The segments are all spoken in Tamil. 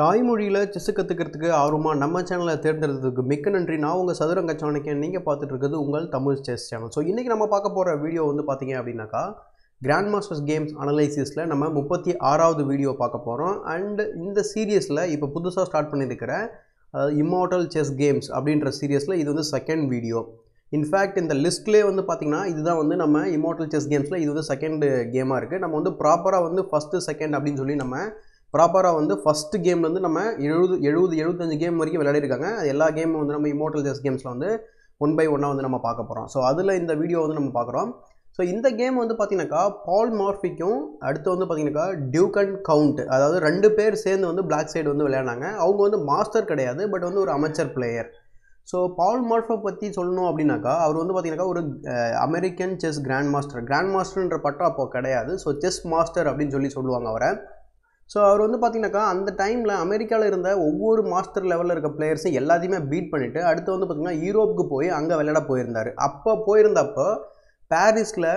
தாய்மொழியில் செஸ் கற்றுக்கிறதுக்கு ஆர்வமாக நம்ம சேனலை தேர்ந்தெடுத்ததுக்கு மிக்க நன்றி நான் உங்கள் சதுரங்க சாணக்கியன் நீங்கள் பார்த்துட்டு இருக்கிறது உங்கள் தமிழ் செஸ் சேனல் ஸோ இன்றைக்கி நம்ம பார்க்க போகிற வீடியோ வந்து பார்த்தீங்க அப்படின்னாக்கா கிராண்ட் மாஸ்டர்ஸ் கேம்ஸ் அனலைசிஸில் நம்ம முப்பத்தி ஆறாவது வீடியோ பார்க்க போகிறோம் அண்ட் இந்த சீரியஸில் இப்போ புதுசாக ஸ்டார்ட் பண்ணியிருக்கிற அதாவது இம்மார்டல் செஸ் கேம்ஸ் அப்படின்ற சீரியஸில் இது வந்து செகண்ட் வீடியோ இன்ஃபேக்ட் இந்த லிஸ்ட்லேயே வந்து பார்த்திங்கன்னா இதுதான் வந்து நம்ம இம்மார்டல் செஸ் கேம்ஸில் இது வந்து செகண்ட் கேமாக இருக்குது நம்ம வந்து ப்ராப்பராக வந்து ஃபஸ்ட்டு செகண்ட் அப்படின்னு சொல்லி நம்ம ப்ராப்பராக வந்து கேம் கேம்லேருந்து நம்ம எழுபது எழுபது எழுபத்தஞ்சு கேம் வரைக்கும் விளையாடிருக்காங்க அது எல்லா கேமும் வந்து நம்ம இமோட்டல் ஜெஸ் கேம்ஸில் வந்து ஒன் பை ஒன்னாக வந்து நம்ம பார்க்க போகிறோம் ஸோ அதில் இந்த வீடியோ வந்து நம்ம பார்க்குறோம் ஸோ இந்த கேம் வந்து பார்த்தீங்கன்னாக்கா பால் மார்ஃபிக்கும் அடுத்து வந்து பார்த்தீங்கன்னாக்கா டியூக் அண்ட் கவுண்ட் அதாவது ரெண்டு பேர் சேர்ந்து வந்து பிளாக் சைடு வந்து விளையாடினாங்க அவங்க வந்து மாஸ்டர் கிடையாது பட் வந்து ஒரு அமைச்சர் பிளேயர் ஸோ பால் மார்ஃபை பற்றி சொல்லணும் அப்படின்னாக்கா அவர் வந்து பார்த்தீங்கன்னாக்கா ஒரு American chess grand master grand மாஸ்டர்ன்ற பட்டம் அப்போ கிடையாது ஸோ செஸ் மாஸ்டர் அப்படின்னு சொல்லி சொல்லுவாங்க அவரை ஸோ அவர் வந்து பார்த்திங்கனாக்கா அந்த டைமில் அமெரிக்காவில் இருந்த ஒவ்வொரு மாஸ்டர் லெவலில் இருக்க பிளேயர்ஸை எல்லாத்தையுமே பீட் பண்ணிவிட்டு அடுத்து வந்து பார்த்திங்கன்னா யூரோப்புக்கு போய் அங்கே விளையாட போயிருந்தார் அப்போ போயிருந்தப்போ பாரிஸில்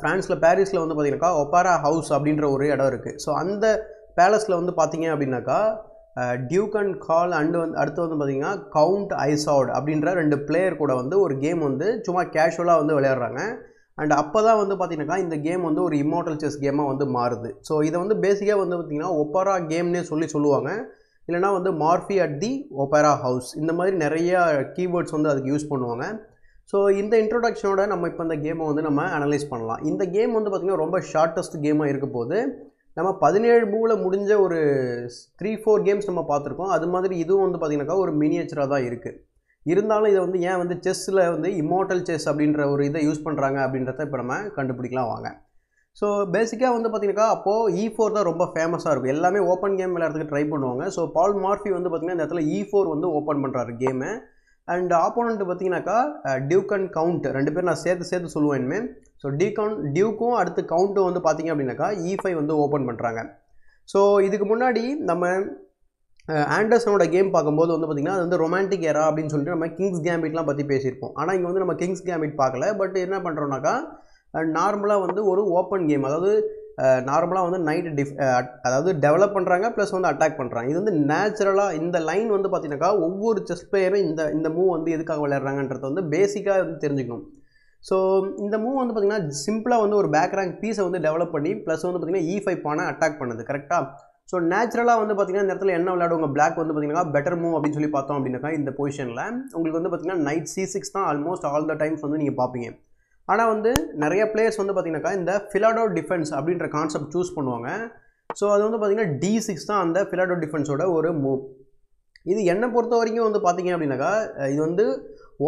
ஃப்ரான்ஸில் பாரிஸில் வந்து பார்த்திங்கனாக்கா ஒப்பாரா ஹவுஸ் அப்படின்ற ஒரு இடம் இருக்குது ஸோ அந்த பேலஸில் வந்து பார்த்திங்க அப்படின்னாக்கா டியூக் அண்ட் கால் அண்டு வந்து அடுத்து வந்து பார்த்திங்கன்னா கவுண்ட் ஐசாட் அப்படின்ற ரெண்டு பிளேயர் கூட வந்து ஒரு கேம் வந்து சும்மா கேஷுவலாக வந்து விளையாடுறாங்க அண்ட் அப்போ தான் வந்து பார்த்தீங்கன்னாக்கா இந்த கேம் வந்து ஒரு இம்மோட்டல் செஸ் கேமாக வந்து மாறுது ஸோ இதை வந்து பேசிக்காக வந்து பார்த்திங்கன்னா ஒப்பரா கேம்னே சொல்லி சொல்லுவாங்க இல்லைனா வந்து Morphy at the opera house இந்த மாதிரி நிறையா கீவேர்ட்ஸ் வந்து அதுக்கு யூஸ் பண்ணுவாங்க ஸோ இந்த இன்ட்ரோடக்ஷனோட நம்ம இப்போ இந்த கேமை வந்து நம்ம அனலைஸ் பண்ணலாம் இந்த கேம் வந்து பார்த்திங்கன்னா ரொம்ப ஷார்ட்டஸ்ட் கேமாக இருக்க போது நம்ம பதினேழு மூவில் முடிஞ்ச ஒரு த்ரீ ஃபோர் கேம்ஸ் நம்ம பார்த்துருக்கோம் அது மாதிரி இதுவும் வந்து பார்த்திங்கனாக்கா ஒரு மினியேச்சராக தான் இருக்குது இருந்தாலும் இதை வந்து ஏன் வந்து செஸ்ஸில் வந்து இமோட்டல் செஸ் அப்படின்ற ஒரு இதை யூஸ் பண்ணுறாங்க அப்படின்றத இப்போ நம்ம கண்டுபிடிக்கலாம் வாங்க ஸோ பேசிக்காக வந்து பார்த்திங்கனாக்கா அப்போது இ e ஃபோர் தான் ரொம்ப ஃபேமஸாக இருக்கும் எல்லாமே ஓப்பன் கேம் விளையாடுறதுக்கு ட்ரை பண்ணுவாங்க ஸோ பால் மார்ஃபி வந்து பார்த்திங்கன்னா இந்த இடத்துல இ e ஃபோர் வந்து ஓப்பன் பண்ணுறாரு கேமை அண்ட் ஆப்போனண்ட் பார்த்தீங்கன்னாக்கா டியூக் அண்ட் கவுண்ட் ரெண்டு பேரும் நான் சேர்த்து சேர்த்து சொல்லுவேன் இனிமேல் ஸோ டியூ கவுண்ட் டியூக்கும் அடுத்து கவுண்ட்டும் வந்து பார்த்திங்க அப்படின்னாக்கா இ e ஃபைவ் வந்து ஓப்பன் பண்ணுறாங்க ஸோ இதுக்கு முன்னாடி நம்ம ஆண்டர்சனோட கேம் பார்க்கும்போது வந்து பார்த்திங்கன்னா அது வந்து ரொமான்டிக் ஏரா அப்படின்னு சொல்லிட்டு நம்ம கிங்ஸ் கேம்பிட்லாம் பற்றி பேசியிருப்போம் ஆனால் இங்கே வந்து நம்ம கிங்ஸ் கேம்பிட் பார்க்கல பட் என்ன பண்ணுறோம்னாக்கா நார்மலாக வந்து ஒரு ஓப்பன் கேம் அதாவது நார்மலாக வந்து நைட் டிஃப் அதாவது டெவலப் பண்ணுறாங்க ப்ளஸ் வந்து அட்டாக் பண்ணுறாங்க இது வந்து நேச்சுரலாக இந்த லைன் வந்து பார்த்தீங்கன்னாக்கா ஒவ்வொரு செஸ் பிளேயரும் இந்த இந்த மூவ் வந்து எதுக்காக விளையாடுறாங்கன்றத வந்து பேசிக்காக வந்து தெரிஞ்சுக்கணும் ஸோ இந்த மூவ் வந்து பார்த்திங்கன்னா சிம்பிளாக வந்து ஒரு பேக் ரேங்க் பீஸை வந்து டெவலப் பண்ணி ப்ளஸ் வந்து பார்த்திங்கன்னா இ e ஃபைவ் பானை அட்டாக் பண்ணுது கரெக்டாக ஸோ நேச்சுரலாக வந்து பார்த்திங்கன்னா இந்த இடத்துல என்ன விளையாடுவோம் பிளாக் வந்து பார்த்திங்கன்னா பெட்டர் மூவ் அப்படின்னு சொல்லி பார்த்தோம் அப்படின்னாக்கா இந்த பொசிஷனில் உங்களுக்கு வந்து பார்த்திங்கன்னா நைட் சி சிக்ஸ் தான் ஆல்மோஸ்ட் ஆல் த டைம்ஸ் வந்து நீங்கள் பார்ப்பீங்க ஆனால் வந்து நிறைய பிளேயர்ஸ் வந்து பார்த்திங்கனாக்கா இந்த ஃபிலாடோ டிஃபென்ஸ் அப்படின்ற கான்செப்ட் சூஸ் பண்ணுவாங்க ஸோ அது வந்து பார்த்திங்கன்னா டி சிக்ஸ் தான் அந்த ஃபிலாடோ டிஃபென்ஸோட ஒரு மூவ் இது என்னை பொறுத்த வரைக்கும் வந்து பார்த்திங்க அப்படின்னாக்கா இது வந்து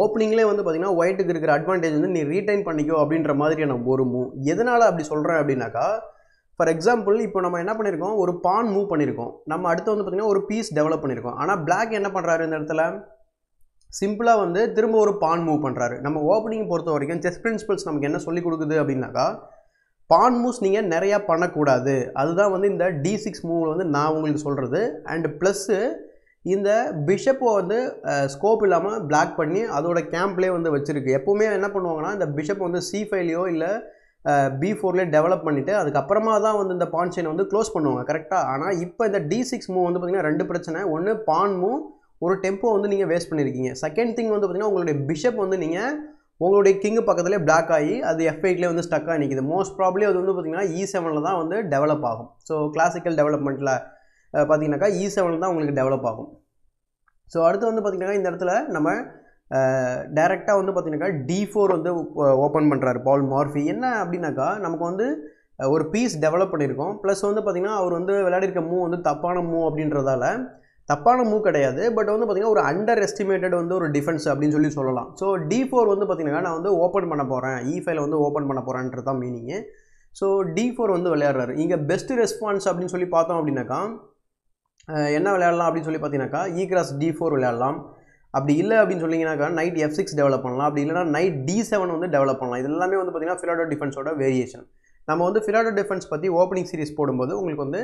ஓப்பனிங்லேயே வந்து பார்த்திங்கன்னா ஒயிட்டுக்கு இருக்கிற அட்வான்டேஜ் வந்து நீ ரீடைன் பண்ணிக்கோ அப்படின்ற மாதிரியான ஒரு மூவ் எதனால் அப்படி சொல்கிறேன் அப்படின்னாக்கா ஃபார் எக்ஸாம்பிள் இப்போ நம்ம என்ன பண்ணியிருக்கோம் ஒரு பான் மூவ் பண்ணியிருக்கோம் நம்ம அடுத்து வந்து பார்த்திங்கன்னா ஒரு பீஸ் டெவலப் பண்ணியிருக்கோம் ஆனால் பிளாக் என்ன பண்ணுறாரு இந்த இடத்துல சிம்பிளாக வந்து திரும்ப ஒரு பான் மூவ் பண்ணுறாரு நம்ம ஓப்பனிங் பொறுத்த வரைக்கும் செஸ் பிரின்சிபல்ஸ் நமக்கு என்ன சொல்லிக் கொடுக்குது அப்படின்னாக்கா பான் மூவ்ஸ் நீங்கள் நிறையா பண்ணக்கூடாது அதுதான் வந்து இந்த டி சிக்ஸ் மூவில் வந்து நான் உங்களுக்கு சொல்கிறது அண்டு ப்ளஸ்ஸு இந்த பிஷப்பை வந்து ஸ்கோப் இல்லாமல் பிளாக் பண்ணி அதோட கேம்ப்லேயே வந்து வச்சுருக்கு எப்போவுமே என்ன பண்ணுவாங்கன்னா இந்த பிஷப் வந்து சி ஃபைலையோ இல்லை பி ஃபோர்லேயே டெவலப் பண்ணிவிட்டு அதுக்கப்புறமா தான் வந்து இந்த பான் செயினை வந்து க்ளோஸ் பண்ணுவாங்க கரெக்டாக ஆனால் இப்போ இந்த டி சிக்ஸ் மூவ் வந்து பார்த்திங்கன்னா ரெண்டு பிரச்சனை ஒன்று பான் மூவ் ஒரு டெம்போ வந்து நீங்கள் வேஸ்ட் பண்ணியிருக்கீங்க செகண்ட் திங் வந்து பார்த்திங்கன்னா உங்களுடைய பிஷப் வந்து நீங்கள் உங்களுடைய கிங்கு பக்கத்துலேயே பிளாக் ஆகி அது எஃப் எயிட்லேயே வந்து ஸ்டக்காக நிற்கிது மோஸ்ட் ப்ராப்ளி அது வந்து பார்த்திங்கன்னா இ e செவனில் தான் வந்து டெவலப் ஆகும் ஸோ கிளாசிக்கல் டெவலப்மெண்ட்டில் பார்த்தீங்கன்னாக்கா இ செவனில் தான் உங்களுக்கு டெவலப் ஆகும் ஸோ அடுத்து வந்து பார்த்திங்கன்னா இந்த இடத்துல நம்ம டேரெக்டாக வந்து பார்த்தீங்கன்னாக்கா டி ஃபோர் வந்து ஓப்பன் பண்ணுறாரு பால் மார்ஃபி என்ன அப்படின்னாக்கா நமக்கு வந்து ஒரு பீஸ் டெவலப் பண்ணியிருக்கோம் ப்ளஸ் வந்து பார்த்திங்கன்னா அவர் வந்து விளையாடிருக்க மூவ் வந்து தப்பான மூவ் அப்படின்றதால தப்பான மூவ் கிடையாது பட் வந்து பார்த்திங்கன்னா ஒரு அண்டர் எஸ்டிமேட்டட் வந்து ஒரு டிஃபென்ஸ் அப்படின்னு சொல்லி சொல்லலாம் ஸோ டி ஃபோர் வந்து பார்த்திங்கன்னா நான் வந்து ஓப்பன் பண்ண போகிறேன் இ e ஃபைவ்ல வந்து ஓப்பன் பண்ண போகிறேன்றது தான் மீனிங்கு ஸோ டி ஃபோர் வந்து விளையாடுறாரு இங்கே பெஸ்ட் ரெஸ்பான்ஸ் அப்படின்னு சொல்லி பார்த்தோம் அப்படின்னாக்கா என்ன விளையாடலாம் அப்படின்னு சொல்லி பார்த்தீங்கன்னாக்கா இ கிராஸ் டி ஃபோர் விளையாடலாம் அப்படி இல்லை அப்படின்னு சொன்னீங்கன்னாக்கா நைட் எஃப் சிக்ஸ் டெவலப் பண்ணலாம் அப்படி இல்லைனா நைட் டி செவன் வந்து டெவலப் பண்ணலாம் இது எல்லாமே வந்து பார்த்திங்கன்னா ஃபிலாடோ டிஃபென்ஸோட வேரியேஷன் நம்ம வந்து ஃபிலாடோ டிஃபென்ஸ் பற்றி ஓப்பனிங் சீரிஸ் போடும்போது உங்களுக்கு வந்து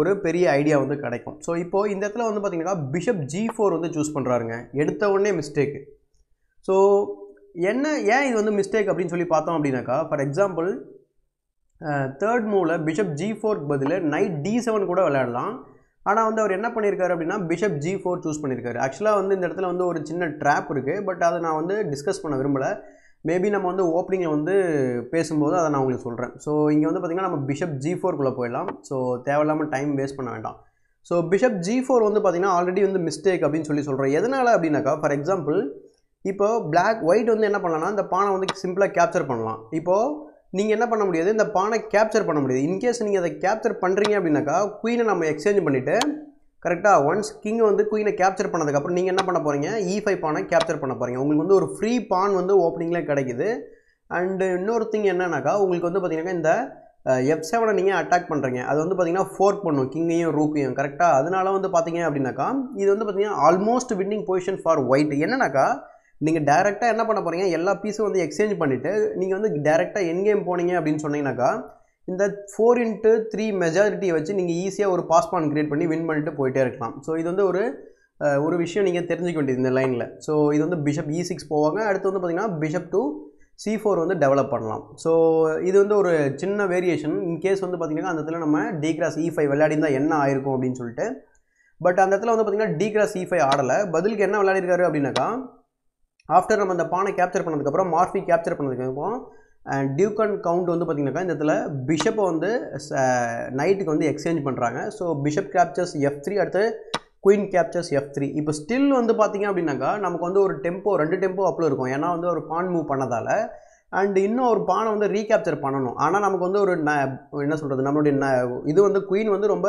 ஒரு பெரிய ஐடியா வந்து கிடைக்கும் ஸோ இப்போது இந்த இடத்துல வந்து பார்த்திங்கன்னா பிஷப் ஜி ஃபோர் வந்து சூஸ் பண்ணுறாருங்க எடுத்த உடனே மிஸ்டேக்கு ஸோ என்ன ஏன் இது வந்து மிஸ்டேக் அப்படின்னு சொல்லி பார்த்தோம் அப்படின்னாக்கா ஃபார் எக்ஸாம்பிள் தேர்ட் மூவில் பிஷப் ஜி ஃபோர்க்கு பதில் நைட் டி செவன் கூட விளையாடலாம் ஆனால் வந்து அவர் என்ன பண்ணியிருக்காரு அப்படின்னா பிஷப் ஜி ஃபோர் சூஸ் பண்ணியிருக்காரு ஆக்சுவலாக வந்து இந்த இடத்துல வந்து ஒரு சின்ன ட்ராப் இருக்குது பட் அதை நான் வந்து டிஸ்கஸ் பண்ண விரும்பலை மேபி நம்ம வந்து ஓப்பனிங்கில் வந்து பேசும்போது அதை நான் உங்களுக்கு சொல்கிறேன் ஸோ இங்கே வந்து பார்த்திங்கன்னா நம்ம பிஷப் ஜி ஃபோர்க்குள்ளே போயிடலாம் ஸோ தேவையில்லாமல் டைம் வேஸ்ட் பண்ண வேண்டாம் ஸோ பிஷப் ஜி ஃபோர் வந்து பார்த்திங்கன்னா ஆல்ரெடி வந்து மிஸ்டேக் அப்படின்னு சொல்லி சொல்கிறேன் எதனால் அப்படின்னாக்கா ஃபார் எக்ஸாம்பிள் இப்போ பிளாக் ஒயிட் வந்து என்ன பண்ணலாம்னா இந்த பானை வந்து சிம்பிளாக கேப்சர் பண்ணலாம் இப்போது நீங்கள் என்ன பண்ண முடியாது இந்த பானை கேப்சர் பண்ண முடியாது இன்கேஸ் நீங்கள் அதை கேப்சர் பண்ணுறீங்க அப்படின்னாக்கா குயினை நம்ம எக்ஸ்சேஞ்ச் பண்ணிவிட்டு கரெக்டாக ஒன்ஸ் கிங்கை வந்து குயினை கேப்சர் பண்ணதுக்கப்புறம் நீங்கள் என்ன பண்ண போகிறீங்க இ e ஃபைவ் பானை கேப்சர் பண்ண போகிறீங்க உங்களுக்கு வந்து ஒரு ஃப்ரீ பான் வந்து ஓப்பனிங்கில் கிடைக்குது அண்டு இன்னொரு திங் என்னன்னாக்கா உங்களுக்கு வந்து பார்த்திங்கனாக்கா இந்த எஃப் செவனை நீங்கள் அட்டாக் பண்ணுறீங்க அது வந்து பார்த்தீங்கன்னா ஃபோர்க் பண்ணும் கிங்கையும் ரூக்கையும் கரெக்டாக அதனால வந்து பார்த்தீங்க அப்படின்னாக்கா இது வந்து பார்த்திங்கன்னா almost winning position for white என்னன்னாக்கா நீங்கள் டேரெக்டாக என்ன பண்ண போகிறீங்க எல்லா பீஸும் வந்து எக்ஸ்சேஞ்ச் பண்ணிவிட்டு நீங்கள் வந்து டேரெக்டாக என் போனீங்க அப்படின்னு சொன்னீங்கன்னாக்கா இந்த ஃபோர் இன்ட்டு த்ரீ மெஜாரிட்டியை வச்சு நீங்கள் ஈஸியாக ஒரு பாஸ் பான் க்ரியேட் பண்ணி வின் பண்ணிட்டு போயிட்டே இருக்கலாம் ஸோ இது வந்து ஒரு ஒரு விஷயம் நீங்கள் தெரிஞ்சுக்க வேண்டியது இந்த லைனில் ஸோ இது வந்து பிஷப் இ சிக்ஸ் போவாங்க அடுத்து வந்து பார்த்திங்கன்னா பிஷப் டூ சி ஃபோர் வந்து டெவலப் பண்ணலாம் ஸோ இது வந்து ஒரு சின்ன வேரியேஷன் இன்கேஸ் வந்து பார்த்திங்கன்னா அந்த இடத்துல நம்ம d cross e e five விளையாடிந்தால் என்ன ஆயிருக்கும் அப்படின்னு சொல்லிட்டு பட் அந்த இடத்துல வந்து பார்த்திங்கன்னா d cross e e five ஆடலை பதிலுக்கு என்ன விளையாடிருக்காரு அப்படின்னாக்கா ஆஃப்டர் நம்ம அந்த பானை கேப்சர் பண்ணதுக்கப்புறம் மார்ஃபி கேப்சர் பண்ணதுக்கப்புறம் டியூக்கன் கவுண்ட் வந்து பார்த்திங்கனாக்கா இந்த இதில் பிஷப்பை வந்து நைட்டுக்கு வந்து எக்ஸ்சேஞ்ச் பண்ணுறாங்க so bishop captures f three அடுத்து குயின் கேப்சர்ஸ் எஃப் த்ரீ இப்போ ஸ்டில் வந்து பார்த்திங்க அப்படின்னாக்கா நமக்கு வந்து ஒரு டெம்போ ரெண்டு டெம்போ அப்ளோ இருக்கும் ஏன்னா வந்து ஒரு பான் மூவ் பண்ணதால் அண்ட் இன்னும் ஒரு பானை வந்து ரீகேப்சர் பண்ணணும் ஆனால் நமக்கு வந்து ஒரு என்ன சொல்கிறது நம்மளுடைய இது வந்து குயின் வந்து ரொம்ப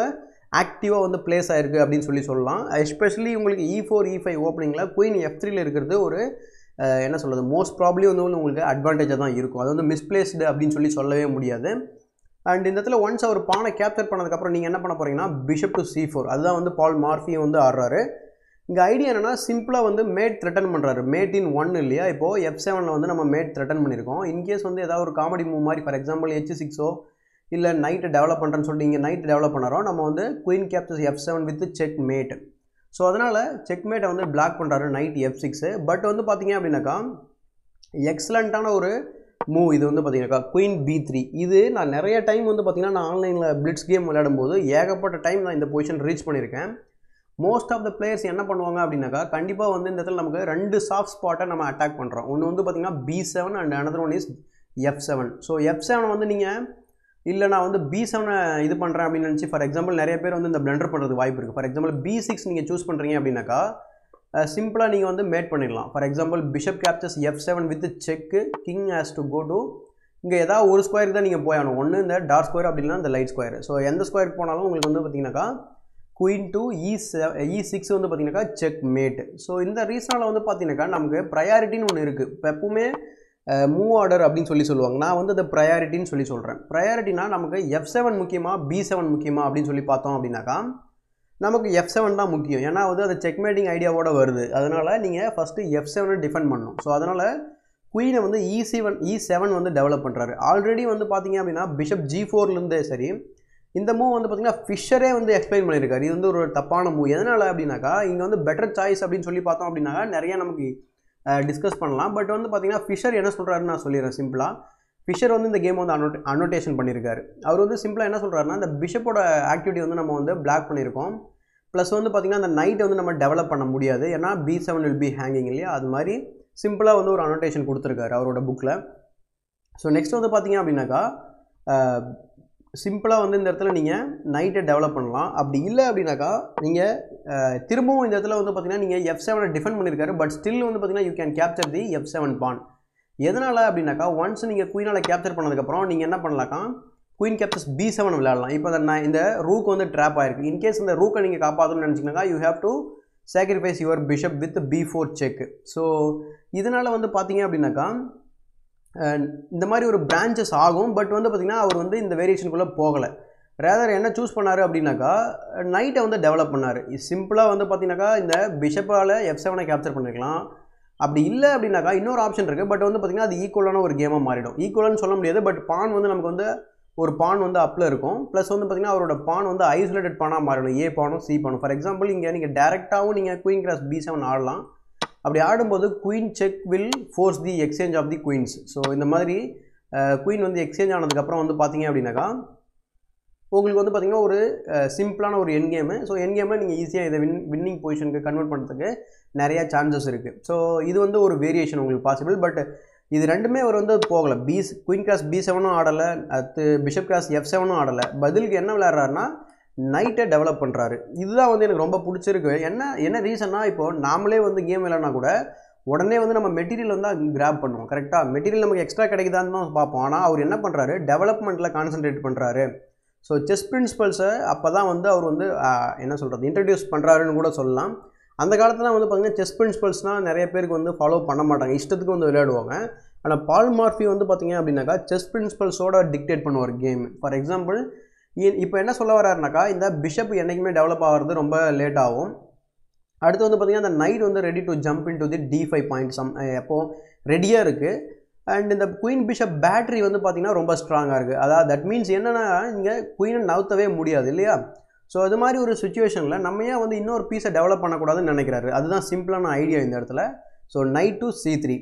ஆக்டிவாக வந்து பிளேஸ் ஆகிருக்கு அப்படின்னு சொல்லி சொல்லலாம் எஸ்பெஷலி உங்களுக்கு இ ஃபோர் இ ஃபைவ் ஓப்பனிங்கில் குயின் எஃப் த்ரீல இருக்கிறது ஒரு என்ன சொல்கிறது மோஸ்ட் ப்ராப்ளி வந்து வந்து உங்களுக்கு அட்வான்டேஜாக தான் இருக்கும் அது வந்து மிஸ்பிளேஸ்டு அப்படின்னு சொல்லி சொல்லவே முடியாது அண்ட் இந்த இடத்துல ஒன்ஸ் அவர் பானை கேப்சர் பண்ணதுக்கப்புறம் நீங்கள் என்ன பண்ண போகிறீங்கன்னா பிஷப் டு சி ஃபோர் அதுதான் வந்து பால் மார்ஃபியும் வந்து ஆடுறாரு இங்கே ஐடியா என்னென்னா சிம்பிளாக வந்து மேட் த்ரெட்டன் பண்ணுறாரு மேட் இன் ஒன் இல்லையா இப்போது எஃப் செவனில் வந்து நம்ம மேட் த்ரெட்டன் பண்ணியிருக்கோம் இன்கேஸ் வந்து ஏதாவது ஒரு காமெடி மூவ் மாதிரி ஃபார் எக்ஸாம்பிள் ஹெச் சிக்ஸோ இல்லை நைட்டு டெவலப் பண்ணுறேன்னு சொல்லிட்டு இங்கே நைட் டெவலப் பண்ணுறோம் நம்ம வந்து queen captures f seven with check mate so அதனால் மேட் வந்து பிளாக் பண்ணுறாரு நைட் எஃப் சிக்ஸு பட் வந்து பார்த்திங்க அப்படின்னாக்கா எக்ஸலண்ட்டான ஒரு மூவ் இது வந்து பார்த்தீங்கன்னாக்கா குயின் பி த்ரீ இது நான் நிறைய டைம் வந்து பார்த்தீங்கன்னா நான் ஆன்லைனில் பிளிட்ஸ் கேம் விளையாடும்போது ஏகப்பட்ட டைம் நான் இந்த பொசிஷன் ரீச் பண்ணியிருக்கேன் மோஸ்ட் ஆஃப் த பிளேயர்ஸ் என்ன பண்ணுவாங்க அப்படின்னாக்கா கண்டிப்பாக வந்து இந்த இடத்துல நமக்கு ரெண்டு சாஃப்ட் ஸ்பாட்டை நம்ம அட்டாக் பண்ணுறோம் ஒன்று வந்து பார்த்திங்கன்னா b seven and another one is f seven so f seven வந்து நீங்கள் இல்லை நான் வந்து பி செவனை இது பண்ணுறேன் அப்படின்னு நினச்சி ஃபார் எக்ஸாம்பிள் நிறைய பேர் வந்து இந்த பிளண்டர் பண்ணுறது வாய்ப்பு இருக்குது ஃபார் எக்ஸாம்பிள் பி சிக்ஸ் நீங்கள் சூஸ் பண்ணுறீங்க அப்படின்னாக்கா சிம்பிளாக நீங்கள் வந்து மேட் பண்ணிடலாம் for example bishop captures f seven with check king has to go to இங்கே ஏதாவது ஒரு ஸ்கொயருக்கு தான் நீங்கள் போயணும் ஒன்று இந்த டார்க் ஸ்கொயர் அப்படின்னா இந்த லைட் ஸ்கொயர் ஸோ எந்த ஸ்கொயர் போனாலும் உங்களுக்கு வந்து பார்த்தீங்கன்னாக்கா குயின் டூ இ e செ இ e சிக்ஸ் வந்து பார்த்தீங்கன்னாக்கா செக் மேட் ஸோ இந்த ரீசனால் வந்து பார்த்தீங்கன்னாக்கா நமக்கு ப்ரையாரிட்டின்னு ஒன்று இருக்குது இப்போ எப்பவுமே மூவ் ஆர்டர் அப்படின்னு சொல்லி சொல்லுவாங்க நான் வந்து அதை ப்ரையாரிட்டின்னு சொல்லி சொல்கிறேன் ப்ரையாரிட்டினா நமக்கு எஃப் செவன் முக்கியமாக பி செவன் முக்கியமாக அப்படின்னு சொல்லி பார்த்தோம் அப்படின்னாக்கா நமக்கு எஃப் செவன் தான் முக்கியம் ஏன்னா வந்து அது மேட்டிங் ஐடியாவோட வருது அதனால் நீங்கள் ஃபஸ்ட்டு எஃப் செவனை டிஃபெண்ட் பண்ணணும் ஸோ அதனால் குயினை வந்து இ செவன் இ செவன் வந்து டெவலப் பண்ணுறாரு ஆல்ரெடி வந்து பார்த்தீங்க அப்படின்னா பிஷப் ஜி ஃபோர்லேருந்தே சரி இந்த மூவ் வந்து பார்த்திங்கன்னா ஃபிஷரே வந்து எக்ஸ்பிளைன் பண்ணியிருக்காரு இது வந்து ஒரு தப்பான மூவ் எதனால் அப்படின்னாக்கா இங்கே வந்து பெட்டர் சாய்ஸ் அப்படின்னு சொல்லி பார்த்தோம் அப்படின்னாக்கா நிறையா நமக்கு டிஸ்கஸ் பண்ணலாம் பட் வந்து பார்த்திங்கன்னா ஃபிஷர் என்ன சொல்கிறாருன்னு நான் சொல்லிடுறேன் சிம்பிளாக ஃபிஷர் வந்து இந்த கேம் வந்து அனோட் அனோட்டேஷன் பண்ணியிருக்காரு அவர் வந்து சிம்பிளாக என்ன சொல்கிறாருன்னா இந்த பிஷப்போட ஆக்டிவிட்டி வந்து நம்ம வந்து பிளாக் பண்ணியிருக்கோம் ப்ளஸ் வந்து பார்த்திங்கன்னா அந்த நைட்டை வந்து நம்ம டெவலப் பண்ண முடியாது ஏன்னா b seven will be hanging இல்லையா அது மாதிரி சிம்பிளாக வந்து ஒரு அனோட்டேஷன் கொடுத்துருக்காரு அவரோட புக்கில் ஸோ நெக்ஸ்ட் வந்து பார்த்திங்க அப்படின்னாக்கா சிம்பிளாக வந்து இந்த இடத்துல நீங்கள் நைட்டை டெவலப் பண்ணலாம் அப்படி இல்லை அப்படின்னாக்கா நீங்கள் திரும்பவும் இந்த இடத்துல வந்து பார்த்தீங்கன்னா நீங்கள் எஃப் செவனை டிஃபெண்ட் பண்ணியிருக்காரு பட் ஸ்டில் வந்து பார்த்தீங்கன்னா you can capture the f seven pawn எதனால் அப்படின்னாக்கா ஒன்ஸ் நீங்கள் குயினால் கேப்சர் பண்ணதுக்கப்புறம் நீங்கள் என்ன பண்ணலாக்கா குயின் கேப்சர்ஸ் பி செவன் விளையாடலாம் இப்போ நான் இந்த ரூக் வந்து ட்ராப் ஆயிருக்கு இன்கேஸ் இந்த ரூக்கை நீங்கள் காப்பாற்றணும்னு நினச்சிங்கனாக்கா you have to sacrifice your bishop with b four check so இதனால் வந்து பார்த்தீங்க அப்படின்னாக்கா இந்த மாதிரி ஒரு பிரான்ச்சஸ் ஆகும் பட் வந்து பார்த்திங்கன்னா அவர் வந்து இந்த வேரியேஷனுக்குள்ளே போகலை ரேதர் என்ன சூஸ் பண்ணார் அப்படின்னாக்கா நைட்டை வந்து டெவலப் பண்ணார் சிம்பிளாக வந்து பார்த்தீங்கன்னாக்கா இந்த பிஷப்பால் எஃப் செவனை கேப்சர் பண்ணிருக்கலாம் அப்படி இல்லை அப்படின்னாக்கா இன்னொரு ஆப்ஷன் இருக்குது பட் வந்து பார்த்திங்கன்னா அது ஈக்குவலான ஒரு கேமாக மாறிடும் ஈக்குவலானு சொல்ல முடியாது பட் பான் வந்து நமக்கு வந்து ஒரு பான் வந்து அப்பில் இருக்கும் ப்ளஸ் வந்து பார்த்திங்கன்னா அவரோட பான் வந்து ஐசோலேட்டட் பானாக மாறிடும் ஏ பானும் சி பானும் ஃபார் எக்ஸாம்பிள் இங்கே நீங்கள் டேரெக்டாகவும் நீங்கள் குயின் கிராஸ் பி செவன் ஆடலாம் அப்படி ஆடும்போது queen check will force the exchange of the queens so இந்த மாதிரி குயின் வந்து எக்ஸ்சேஞ்ச் ஆனதுக்கப்புறம் வந்து பார்த்தீங்க அப்படின்னாக்கா உங்களுக்கு வந்து பார்த்திங்கன்னா ஒரு சிம்பிளான ஒரு என் கேமு ஸோ என் கேமில் நீங்கள் ஈஸியாக இதை வின் வின்னிங் பொசிஷனுக்கு கன்வெர்ட் பண்ணுறதுக்கு நிறையா சான்சஸ் இருக்குது ஸோ இது வந்து ஒரு வேரியேஷன் உங்களுக்கு பாசிபிள் பட் இது ரெண்டுமே அவர் வந்து போகலை பி குயின் கிராஸ் பி செவனும் ஆடலை அடுத்து பிஷப் கிராஸ் எஃப் செவனும் ஆடலை பதிலுக்கு என்ன விளையாடுறாருன்னா நைட்டை டெவலப் பண்ணுறாரு இதுதான் வந்து எனக்கு ரொம்ப பிடிச்சிருக்கு என்ன என்ன ரீசன்னா இப்போது நாமளே வந்து கேம் விளையாடினா கூட உடனே வந்து நம்ம மெட்டீரியல் வந்து கிராப் பண்ணுவோம் கரெக்டாக மெட்டீரியல் நமக்கு எக்ஸ்ட்ரா கிடைக்குதான்னு பார்ப்போம் ஆனால் அவர் என்ன பண்ணுறாரு டெவலப்மெண்ட்டில் கான்சென்ட்ரேட் பண்ணுறாரு ஸோ செஸ் பிரின்சிபல்ஸை அப்போ தான் வந்து அவர் வந்து என்ன சொல்கிறது இன்ட்ரடியூஸ் பண்ணுறாருன்னு கூட சொல்லலாம் அந்த காலத்தில் வந்து பார்த்திங்கன்னா செஸ் பிரின்சிபல்ஸ்னால் நிறைய பேருக்கு வந்து ஃபாலோ பண்ண மாட்டாங்க இஷ்டத்துக்கு வந்து விளையாடுவாங்க ஆனால் பால் மார்ஃபி வந்து பார்த்திங்க அப்படின்னாக்கா செஸ் பிரின்சிபல்ஸோட டிக்டேட் பண்ணுவார் கேம் ஃபார் எக்ஸாம்பிள் இப்போ என்ன சொல்ல வராருனாக்கா இந்த பிஷப் என்றைக்குமே டெவலப் ஆகிறது ரொம்ப லேட் ஆகும் அடுத்து வந்து பார்த்திங்கன்னா அந்த நைட் வந்து ready to jump into the d five point some எப்போது ரெடியாக இருக்குது அண்ட் இந்த குயின் பிஷப் பேட்ரி வந்து பார்த்திங்கன்னா ரொம்ப ஸ்ட்ராங்காக இருக்குது அதாவது தட் மீன்ஸ் என்னென்னா இங்கே குயினை நவுத்தவே முடியாது இல்லையா ஸோ அது மாதிரி ஒரு சுச்சுவேஷனில் நம்ம ஏன் வந்து இன்னொரு பீஸை டெவலப் பண்ணக்கூடாதுன்னு நினைக்கிறாரு அதுதான் சிம்பிளான ஐடியா இந்த இடத்துல so knight to c three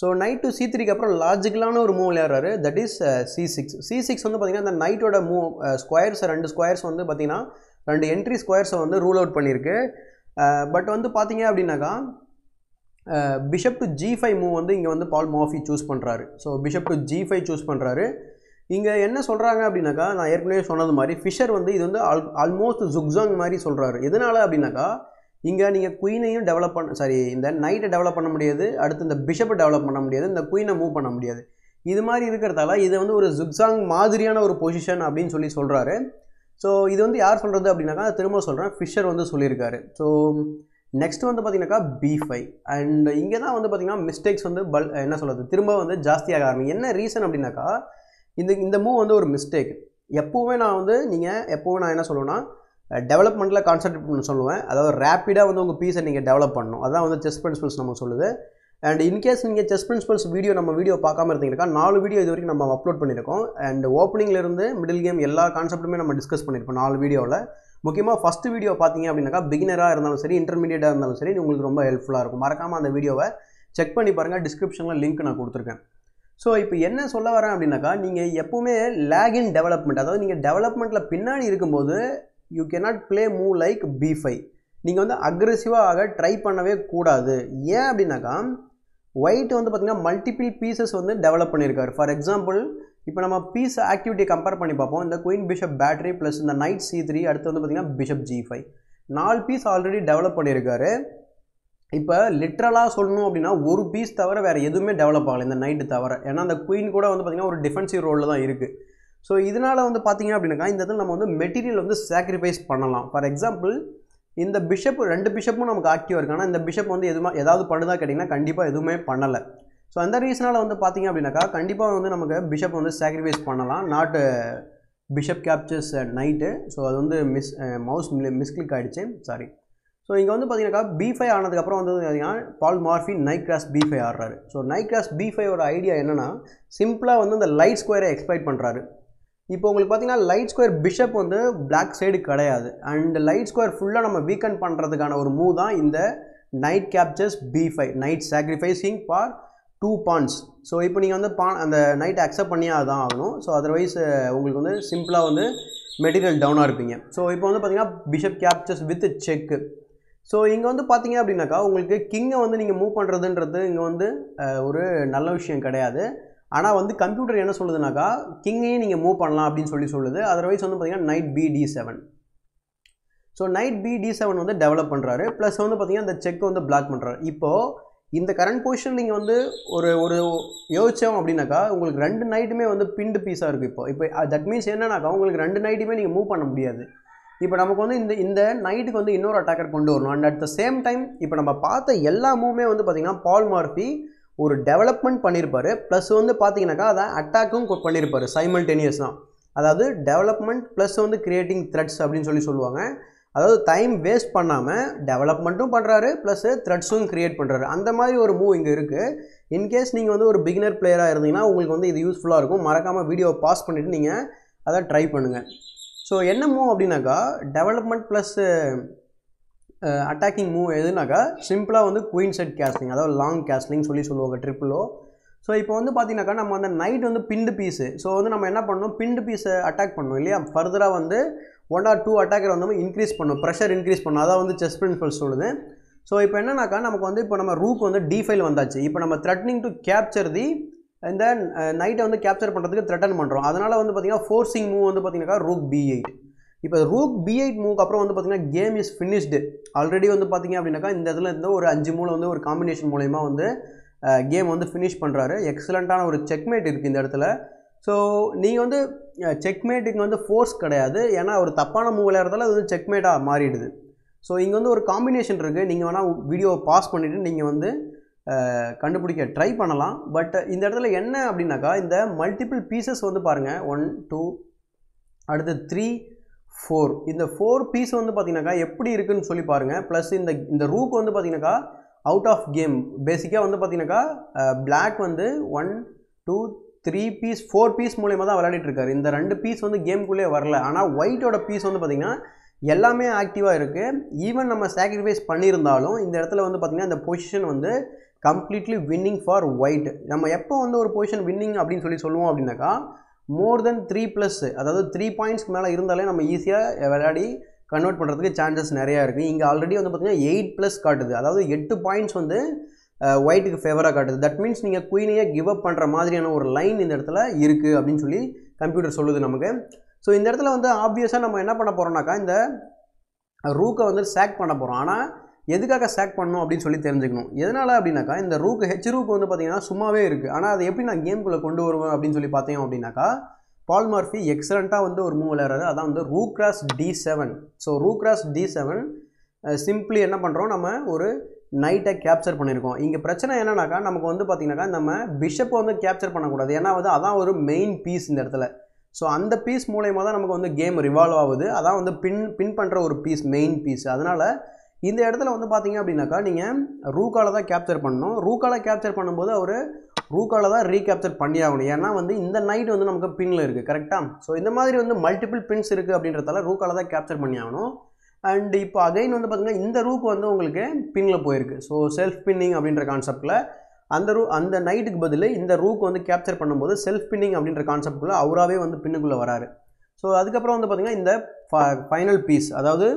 so knight to c த்ரீக்கு அப்புறம் லாஜிக்கலான ஒரு மூவ் விளையாடுறாரு that is c six c six வந்து பார்த்திங்கன்னா இந்த நைட்டோட மூவ் ஸ்கொயர்ஸ் uh, ரெண்டு ஸ்கொயர்ஸ் வந்து பார்த்திங்கன்னா ரெண்டு என்ட்ரி ஸ்கொயர்ஸை வந்து ரூல் அவுட் பண்ணியிருக்கு பட் uh, வந்து பார்த்திங்க அப்படின்னாக்கா bishop to g five move வந்து இங்கே வந்து பால் மாஃபி சூஸ் பண்ணுறாரு so bishop to g five choose பண்ணுறாரு இங்கே என்ன சொல்கிறாங்க அப்படின்னாக்கா நான் ஏற்கனவே சொன்னது மாதிரி ஃபிஷர் வந்து இது வந்து ஆல் ஆல்மோஸ்ட் ஜுக்ஸாங் மாதிரி சொல்கிறாரு எதனால் அப்படின்னாக்கா இங்கே நீங்கள் குயினையும் டெவலப் பண்ண சாரி இந்த நைட்டை டெவலப் பண்ண முடியாது அடுத்து இந்த பிஷப்பை டெவலப் பண்ண முடியாது இந்த குயினை மூவ் பண்ண முடியாது இது மாதிரி இருக்கிறதால இது வந்து ஒரு ஜுக்ஸாங் மாதிரியான ஒரு பொசிஷன் அப்படின்னு சொல்லி சொல்கிறாரு ஸோ இது வந்து யார் சொல்கிறது அப்படின்னாக்கா திரும்ப சொல்கிறேன் ஃபிஷர் வந்து சொல்லியிருக்காரு ஸோ நெக்ஸ்ட் வந்து பார்த்தீங்கன்னாக்கா பி ஃபைவ் அண்ட் இங்கே தான் வந்து பார்த்திங்கன்னா மிஸ்டேக்ஸ் வந்து பல் என்ன சொல்கிறது திரும்ப வந்து ஜாஸ்தியாக ஆரம்பிக்கும் என்ன ரீசன் அப்படின்னாக்கா இந்த இந்த மூவ் வந்து ஒரு மிஸ்டேக் எப்போவுமே நான் வந்து நீங்கள் எப்போவுமே நான் என்ன சொல்லுவேன்னா டெவலப்மெண்ட்டில் கான்சன்ட்ரேட் பண்ண சொல்லுவேன் அதாவது ரேப்பிடாக வந்து உங்கள் பீஸை நீங்கள் டெவலப் பண்ணணும் அதான் வந்து செஸ் பிரின்ஸ்பல்ஸ் நம்ம சொல்லுது அண்ட் இன்கேஸ் நீங்கள் செஸ் பிரின்ஸ்பல்ஸ் வீடியோ நம்ம வீடியோ பார்க்காம இருந்தீங்கன்னா நாலு வீடியோ இது வரைக்கும் நம்ம அப்லோட் பண்ணியிருக்கோம் அண்ட் இருந்து மிடில் கேம் எல்லா கான்செப்ட்டுமே நம்ம டிஸ்கஸ் பண்ணியிருப்போம் நாலு வீடியோவில் முக்கியமாக ஃபஸ்ட்டு வீடியோ பார்த்தீங்க அப்படின்னாக்கா பிகினராக இருந்தாலும் சரி இன்டர்மீடியட்டாக இருந்தாலும் சரி உங்களுக்கு ரொம்ப ஹெல்ப்ஃபுல்லாக இருக்கும் மறக்காமல் அந்த வீடியோவை செக் பண்ணி பாருங்கள் டிஸ்கிரிப்ஷனில் லிங்க் நான் கொடுத்துருக்கேன் ஸோ இப்போ என்ன சொல்ல வரேன் அப்படின்னாக்கா நீங்கள் எப்போவுமே லேக் இன் டெவலப்மெண்ட் அதாவது நீங்கள் டெவலப்மெண்ட்டில் பின்னாடி இருக்கும்போது you cannot play move like b five நீங்கள் வந்து அக்ரெசிவாக ட்ரை பண்ணவே கூடாது ஏன் அப்படின்னாக்கா ஒயிட் வந்து பார்த்திங்கன்னா மல்டிபிள் பீசஸ் வந்து டெவலப் பண்ணியிருக்காரு ஃபார் எக்ஸாம்பிள் இப்போ நம்ம பீஸ் ஆக்டிவிட்டியை கம்பேர் பண்ணி பார்ப்போம் இந்த குயின் பிஷப் பேட்டரி ப்ளஸ் இந்த நைட் சி த்ரீ அடுத்து வந்து பார்த்திங்கன்னா பிஷப் ஜி ஃபைவ் நாலு பீஸ் ஆல்ரெடி டெவலப் பண்ணியிருக்காரு இப்போ லிட்ரலாக சொல்லணும் அப்படின்னா ஒரு பீஸ் தவிர வேறு எதுவுமே டெவலப் ஆகலை இந்த நைட்டு தவிர ஏன்னா அந்த குயின் கூட வந்து பார்த்திங்கன்னா ஒரு டிஃபென்சிவ் ரோலில் தான் இருக்குது ஸோ இதனால் வந்து பார்த்திங்க அப்படின்னாக்கா இந்த இதில் நம்ம வந்து மெட்டீரியல் வந்து சாக்ரிஃபைஸ் பண்ணலாம் ஃபார் எக்ஸாம்பிள் இந்த பிஷப் ரெண்டு பிஷப்பும் நமக்கு ஆக்டிவாக இருக்குது ஆனால் இந்த பிஷப் வந்து எதுவும் ஏதாவது பண்ணுதா கேட்டிங்கன்னா கண்டிப்பாக எதுவுமே பண்ணலை ஸோ அந்த ரீசனால் வந்து பார்த்திங்க அப்படின்னாக்கா கண்டிப்பாக வந்து நமக்கு பிஷப் வந்து சாக்ரிஃபைஸ் பண்ணலாம் நாட்டு பிஷப் கேப்சர்ஸ் நைட்டு ஸோ அது வந்து மிஸ் மவுஸ் மிஸ்கிளிக் ஆகிடுச்சு சாரி ஸோ இங்கே வந்து பார்த்தீங்கன்னாக்கா பி ஃபை ஆனதுக்கப்புறம் வந்து பார்த்தீங்கன்னா Paul Morphy knight cross b five ஆடுறாரு ஸோ நைட் கிராஸ் பி ஃபைவோட ஐடியா என்னென்னா சிம்பிளாக வந்து அந்த லைட் ஸ்கொயரை எக்ஸ்பைட் பண்ணுறாரு இப்போ உங்களுக்கு பார்த்தீங்கன்னா லைட் ஸ்கொயர் பிஷப் வந்து பிளாக் சைடு கிடையாது அண்ட் லைட் ஸ்கொயர் ஃபுல்லாக நம்ம வீக்கன் பண்ணுறதுக்கான ஒரு மூவ் தான் இந்த knight captures b five knight sacrificing for two pawns so இப்போ நீங்கள் வந்து பான் அந்த நைட் அக்செப்ட் பண்ணியாக தான் ஆகணும் ஸோ அதர்வைஸ் உங்களுக்கு வந்து சிம்பிளாக வந்து மெட்டீரியல் டவுனாக இருப்பீங்க ஸோ இப்போ வந்து பார்த்தீங்கன்னா bishop captures with check so இங்கே வந்து பார்த்தீங்க அப்படின்னாக்கா உங்களுக்கு கிங்கை வந்து நீங்கள் மூவ் பண்ணுறதுன்றது இங்கே வந்து ஒரு நல்ல விஷயம் கிடையாது ஆனால் வந்து கம்ப்யூட்டர் என்ன சொல்லுதுனாக்கா கிங்கையும் நீங்கள் மூவ் பண்ணலாம் அப்படின்னு சொல்லி சொல்லுது அதர்வைஸ் வந்து பார்த்தீங்கன்னா knight b d seven so knight b d seven வந்து டெவலப் பண்ணுறாரு ப்ளஸ் வந்து பார்த்திங்கன்னா இந்த செக் வந்து பிளாக் பண்ணுறாரு இப்போது இந்த கரண்ட் பொசிஷன் நீங்கள் வந்து ஒரு ஒரு யோசிச்சோம் அப்படின்னாக்கா உங்களுக்கு ரெண்டு நைட்டுமே வந்து பிண்டு பீஸாக இருக்குது இப்போ இப்போ தட் மீன்ஸ் என்னன்னாக்கா உங்களுக்கு ரெண்டு நைட்டுமே நீங்கள் மூவ் பண்ண முடியாது இப்போ நமக்கு வந்து இந்த இந்த நைட்டுக்கு வந்து இன்னொரு அட்டாக்கர் கொண்டு வரணும் and at the same time இப்போ நம்ம பார்த்த எல்லா மூவுமே வந்து பார்த்திங்கன்னா பால் மார்பி ஒரு டெவலப்மெண்ட் பண்ணியிருப்பார் ப்ளஸ் வந்து பார்த்தீங்கன்னாக்கா அதை அட்டாக்கும் பண்ணியிருப்பார் சைமல்டேனியஸ் தான் அதாவது டெவலப்மெண்ட் ப்ளஸ் வந்து கிரியேட்டிங் த்ரெட்ஸ் அப்படின்னு சொல்லி சொல்லுவாங்க அதாவது டைம் வேஸ்ட் பண்ணாமல் டெவலப்மெண்ட்டும் பண்ணுறாரு ப்ளஸ் த்ரெட்ஸும் க்ரியேட் பண்ணுறாரு அந்த மாதிரி ஒரு மூவ் இங்கே இருக்குது இன்கேஸ் நீங்கள் வந்து ஒரு பிகினர் பிளேயராக இருந்தீங்கன்னா உங்களுக்கு வந்து இது யூஸ்ஃபுல்லாக இருக்கும் மறக்காமல் வீடியோவை பாஸ் பண்ணிவிட்டு நீங்கள் அதை ட்ரை பண்ணுங்கள் ஸோ என்ன மூவ் அப்படின்னாக்கா டெவலப்மெண்ட் ப்ளஸ் அட்டாக்கிங் மூவ் எதுனாக்கா சிம்பிளாக வந்து குயின் செட் கேஸ்லிங் அதாவது லாங் கேஸ்லிங் சொல்லி சொல்லுவாங்க ட்ரிப்பிளோ ஸோ இப்போ வந்து பார்த்தீங்கன்னாக்கா நம்ம அந்த நைட் வந்து பிண்டு பீஸு ஸோ வந்து நம்ம என்ன பண்ணணும் பிண்டு பீஸை அட்டாக் பண்ணணும் இல்லையா ஃபர்தராக வந்து ஒன் ஆர் டூ அட்டாக்கர் வந்து நம்ம இன்க்ரீஸ் பண்ணும் ப்ரெஷர் இன்க்ரீஸ் பண்ணும் அதான் வந்து செஸ் பிரின்சிபல் சொல்லுது ஸோ இப்போ என்னன்னாக்கா நமக்கு வந்து இப்போ நம்ம ரூக் வந்து டி ஃபைல் வந்தாச்சு இப்போ நம்ம த்ரெட்னிங் டு கேப்சர் தி இந்த நைட்டை வந்து கேப்சர் பண்ணுறதுக்கு த்ரெட்டன் பண்ணுறோம் அதனால் வந்து பார்த்திங்கன்னா ஃபோர்ஸிங் மூவ் வந்து பார்த்திங்கனாக்கா ரூக் பி எயிட் இப்போ ரூக் பி எயிட் மூவ்க்கு அப்புறம் வந்து பார்த்தீங்கன்னா கேம் இஸ் ஃபினிஷ்டு ஆல்ரெடி வந்து பார்த்திங்க அப்படின்னாக்கா இந்த இதில் இருந்து ஒரு அஞ்சு மூளை வந்து ஒரு காம்பினேஷன் மூலயமா வந்து கேம் வந்து ஃபினிஷ் பண்ணுறாரு எக்ஸலண்ட்டான ஒரு செக்மேட் இருக்குது இந்த இடத்துல ஸோ நீங்கள் வந்து செக்மேட்டுக்கு வந்து ஃபோர்ஸ் கிடையாது ஏன்னா ஒரு தப்பான மூவ் விளையாடுறதால அது வந்து செக்மேட்டாக மாறிடுது ஸோ இங்கே வந்து ஒரு காம்பினேஷன் இருக்குது நீங்கள் வேணால் வீடியோவை பாஸ் பண்ணிவிட்டு நீங்கள் வந்து கண்டுபிடிக்க ட்ரை பண்ணலாம் பட் இந்த இடத்துல என்ன அப்படின்னாக்கா இந்த மல்டிபிள் பீசஸ் வந்து பாருங்கள் ஒன் டூ அடுத்து த்ரீ ஃபோர் இந்த ஃபோர் பீஸ் வந்து பார்த்திங்கனாக்கா எப்படி இருக்குதுன்னு சொல்லி பாருங்கள் ப்ளஸ் இந்த இந்த ரூக் வந்து பார்த்திங்கனாக்கா அவுட் ஆஃப் கேம் பேசிக்காக வந்து பார்த்திங்கனாக்கா பிளாக் வந்து one two three piece four piece மூலயமா தான் விளையாடிட்டு இருக்காரு இந்த ரெண்டு பீஸ் வந்து கேம்குள்ளே வரல ஆனால் ஒயிட்டோட பீஸ் வந்து பார்த்திங்கன்னா எல்லாமே ஆக்டிவாக இருக்குது ஈவன் நம்ம சாக்ரிஃபைஸ் பண்ணியிருந்தாலும் இந்த இடத்துல வந்து பார்த்திங்கன்னா இந்த பொசிஷன் வந்து கம்ப்ளீட்லி வின்னிங் ஃபார் ஒயிட் நம்ம எப்போ வந்து ஒரு பொசிஷன் வின்னிங் அப்படின்னு சொல்லி சொல்லுவோம் அப்படின்னாக்கா மோர் தென் த்ரீ ப்ளஸ் அதாவது த்ரீ பாயிண்ட்ஸ்க்கு மேலே இருந்தாலே நம்ம ஈஸியாக விளையாடி கன்வெர்ட் பண்ணுறதுக்கு சான்சஸ் நிறையா இருக்குது இங்கே ஆல்ரெடி வந்து பார்த்திங்கன்னா எயிட் ப்ளஸ் காட்டுது அதாவது எட்டு பாயிண்ட்ஸ் வந்து ஒயிட்டுக்கு ஃபேவராக காட்டுது தட் மீன்ஸ் நீங்கள் குயினையே கிவ் அப் பண்ணுற மாதிரியான ஒரு லைன் இந்த இடத்துல இருக்குது அப்படின்னு சொல்லி கம்ப்யூட்டர் சொல்லுது நமக்கு ஸோ இந்த இடத்துல வந்து ஆப்வியஸாக நம்ம என்ன பண்ண போகிறோம்னாக்கா இந்த ரூக்கை வந்து சேக் பண்ண போகிறோம் ஆனால் எதுக்காக சேக் பண்ணணும் அப்படின்னு சொல்லி தெரிஞ்சுக்கணும் எதனால் அப்படின்னாக்கா இந்த ரூக்கு ஹெச் ரூக்கு வந்து பார்த்திங்கன்னா சும்மாவே இருக்குது ஆனால் அது எப்படி நான் கேம்குள்ளே கொண்டு வருவேன் அப்படின்னு சொல்லி பார்த்தோம் அப்படின்னாக்கா பால் மார்ஃபி எக்ஸலண்ட்டாக வந்து ஒரு மூவ் விளையாடுறது அதான் வந்து rook d seven so rook cross d seven simply என்ன பண்ணுறோம் நம்ம ஒரு நைட்டை கேப்சர் பண்ணியிருக்கோம் இங்கே பிரச்சனை என்னன்னாக்கா நமக்கு வந்து பார்த்தீங்கன்னாக்கா நம்ம பிஷப்பை வந்து கேப்சர் பண்ணக்கூடாது ஏன்னா வந்து அதான் ஒரு மெயின் பீஸ் இந்த இடத்துல ஸோ அந்த பீஸ் மூலயமா தான் நமக்கு வந்து கேம் ரிவால்வ் ஆகுது அதான் வந்து பின் பின் பண்ணுற ஒரு பீஸ் மெயின் பீஸ் அதனால் இந்த இடத்துல வந்து பார்த்தீங்க அப்படின்னாக்கா நீங்கள் ரூக்கால தான் கேப்சர் பண்ணணும் ரூக்காவில் கேப்சர் பண்ணும்போது அவர் ரூக்கால தான் ரீகேப்சர் பண்ணி ஆகணும் ஏன்னா வந்து இந்த நைட் வந்து நமக்கு பின்னில் இருக்குது கரெக்டாக ஸோ இந்த மாதிரி வந்து மல்டிபிள் பின்ஸ் இருக்குது அப்படின்றதால ரூக்கால தான் கேப்சர் பண்ணி ஆகணும் அண்ட் இப்போ அகைன் வந்து பார்த்திங்கன்னா இந்த ரூக்கு வந்து உங்களுக்கு பின்னில் போயிருக்கு ஸோ செல்ஃப் பின்னிங் அப்படின்ற கான்செப்டில் அந்த ரூ அந்த நைட்டுக்கு பதில் இந்த ரூக்கு வந்து கேப்சர் பண்ணும்போது செல்ஃப் பின்னிங் அப்படின்ற கான்செப்டுக்குள்ளே அவராகவே வந்து பின்னுக்குள்ளே வராரு ஸோ அதுக்கப்புறம் வந்து பார்த்திங்கன்னா இந்த ஃபைனல் பீஸ் அதாவது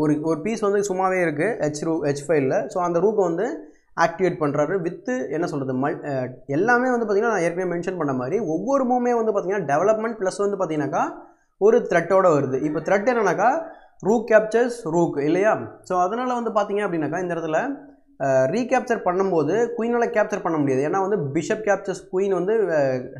ஒரு ஒரு பீஸ் வந்து சும்மாவே இருக்குது ஹெச் ரூ ஹெச் ஃபைலில் ஸோ அந்த ரூக்கு வந்து ஆக்டிவேட் பண்ணுறாரு வித்து என்ன சொல்கிறது மல் எல்லாமே வந்து பார்த்திங்கன்னா நான் ஏற்கனவே மென்ஷன் பண்ண மாதிரி ஒவ்வொரு மூவுமே வந்து பார்த்திங்கன்னா டெவலப்மெண்ட் ப்ளஸ் வந்து பார்த்திங்கனாக்கா ஒரு த்ரெட்டோடு வருது இப்போ த்ரெட் என்னன்னாக்கா ரூ கேப்சர்ஸ் ரூக் இல்லையா ஸோ அதனால் வந்து பார்த்தீங்க அப்படின்னாக்கா இந்த இடத்துல ரீகேப்சர் பண்ணும்போது குயினால் கேப்சர் பண்ண முடியாது ஏன்னா வந்து பிஷப் கேப்சர்ஸ் குயின் வந்து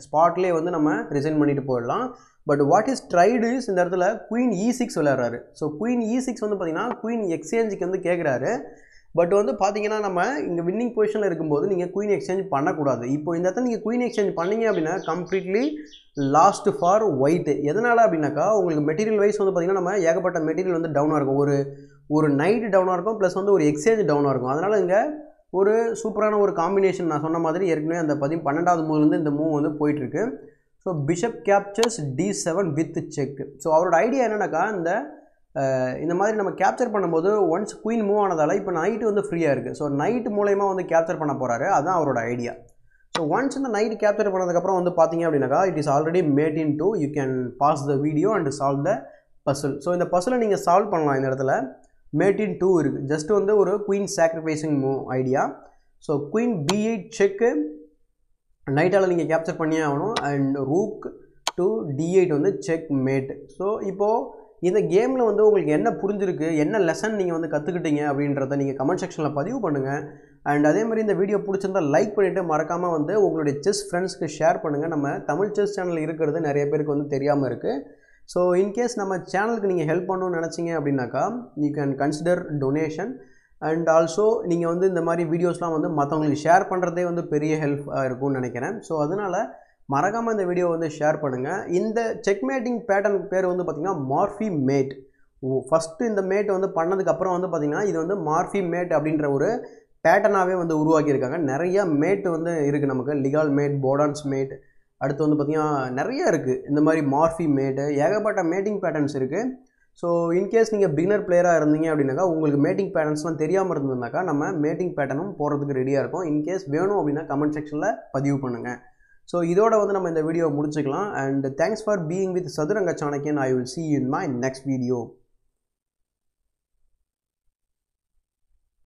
ஸ்பாட்லேயே வந்து நம்ம ரிசைன் பண்ணிட்டு போயிடலாம் but what is tried is இந்த இடத்துல குயின் இ சிக்ஸ் விளையாடுறாரு ஸோ குயின் இ சிக்ஸ் வந்து பார்த்தீங்கன்னா குயின் எக்ஸ்சேஞ்சுக்கு வந்து கேட்குறாரு பட் வந்து பார்த்தீங்கன்னா நம்ம இங்கே வின்னிங் பொசிஷனில் இருக்கும்போது நீங்கள் குயின் எக்ஸ்சேஞ்ச் பண்ணக்கூடாது இப்போ இந்த இடத்துல நீங்கள் குயின் எக்ஸ்சேஞ்ச் பண்ணீங்க அப்படின்னா கம்ப்ளீட்லி லாஸ்ட் ஃபார் ஒயிட்டு எதனால் அப்படின்னாக்கா உங்களுக்கு மெட்டீரியல் வைஸ் வந்து பார்த்திங்கன்னா நம்ம ஏகப்பட்ட மெட்டீரியல் வந்து டவுனாக இருக்கும் ஒரு ஒரு நைட்டு டவுனாக இருக்கும் ப்ளஸ் வந்து ஒரு எக்ஸ்சேஞ்ச் டவுனாக இருக்கும் அதனால் இங்கே ஒரு சூப்பரான ஒரு காம்பினேஷன் நான் சொன்ன மாதிரி ஏற்கனவே அந்த பதிவு பன்னெண்டாவது மூவிலேருந்து இந்த மூவ் வந்து போயிட்டுருக்கு so bishop captures d seven with check so அவரோட ஐடியா என்னென்னாக்கா இந்த இந்த மாதிரி நம்ம கேப்சர் பண்ணும்போது ஒன்ஸ் குயின் மூவ் ஆனதால் இப்போ நைட்டு வந்து ஃப்ரீயாக இருக்குது ஸோ நைட்டு மூலயமா வந்து கேப்சர் பண்ண போகிறாரு அதுதான் அவரோட ஐடியா ஸோ ஒன்ஸ் இந்த நைட் கேப்சர் பண்ணதுக்கப்புறம் வந்து பார்த்தீங்க அப்படின்னாக்கா it is already mate in two you can pause the video and solve the puzzle so இந்த பசிலை நீங்கள் சால்வ் பண்ணலாம் இந்த இடத்துல மேட் இன் டூ இருக்குது ஜஸ்ட் வந்து ஒரு queen sacrificing move idea so queen b eight check நைட்டால் நீங்கள் கேப்சர் பண்ணியே ஆகணும் and rook to d eight வந்து செக் மேட் ஸோ இப்போது இந்த கேமில் வந்து உங்களுக்கு என்ன புரிஞ்சிருக்கு என்ன லெசன் நீங்கள் வந்து கற்றுக்கிட்டீங்க அப்படின்றத நீங்கள் கமெண்ட் செக்ஷனில் பதிவு பண்ணுங்கள் அண்ட் அதே மாதிரி இந்த வீடியோ பிடிச்சிருந்தால் லைக் பண்ணிவிட்டு மறக்காமல் வந்து உங்களுடைய செஸ் ஃப்ரெண்ட்ஸ்க்கு ஷேர் பண்ணுங்கள் நம்ம தமிழ் செஸ் சேனல் இருக்கிறது நிறைய பேருக்கு வந்து தெரியாமல் இருக்குது ஸோ இன்கேஸ் நம்ம சேனலுக்கு நீங்கள் ஹெல்ப் பண்ணணும்னு நினச்சிங்க அப்படின்னாக்கா you can consider donation and also நீங்கள் வந்து இந்த மாதிரி வீடியோஸ்லாம் வந்து மற்றவங்களுக்கு ஷேர் பண்ணுறதே வந்து பெரிய ஹெல்ப் இருக்கும்னு நினைக்கிறேன் ஸோ அதனால் மறக்காமல் இந்த வீடியோ வந்து ஷேர் பண்ணுங்கள் இந்த செக்மேட்டிங் பேட்டர்னுக்கு பேர் வந்து பார்த்திங்கன்னா மார்ஃபி மேட் ஃபஸ்ட்டு இந்த மேட் வந்து பண்ணதுக்கப்புறம் வந்து பார்த்திங்கன்னா இது வந்து மார்ஃபி மேட் அப்படின்ற ஒரு பேட்டர்னாகவே வந்து உருவாக்கியிருக்காங்க நிறையா மேட் வந்து இருக்குது நமக்கு லிகால் மேட் போடான்ஸ் மேட் அடுத்து வந்து பார்த்திங்கன்னா நிறைய இருக்குது இந்த மாதிரி மார்ஃபி மேட்டு ஏகப்பட்ட மேட்டிங் பேட்டர்ன்ஸ் இருக்குது ஸோ இன்கேஸ் நீங்கள் பிகினர் பிளேயராக இருந்தீங்க அப்படின்னாக்கா உங்களுக்கு மேட்டிங் பேட்டர்ன்ஸ்லாம் தெரியாமல் இருந்ததுனாக்கா நம்ம மேட்டிங் பேட்டர்னும் போகிறதுக்கு ரெடியாக இருக்கும் இன்கேஸ் வேணும் அப்படின்னா கமெண்ட் செக்ஷனில் பதிவு பண்ணுங்கள் ஸோ இதோட வந்து நம்ம இந்த வீடியோ முடிச்சுக்கலாம் and thanks for being with Sathuranga Chanakyan I will see in my next video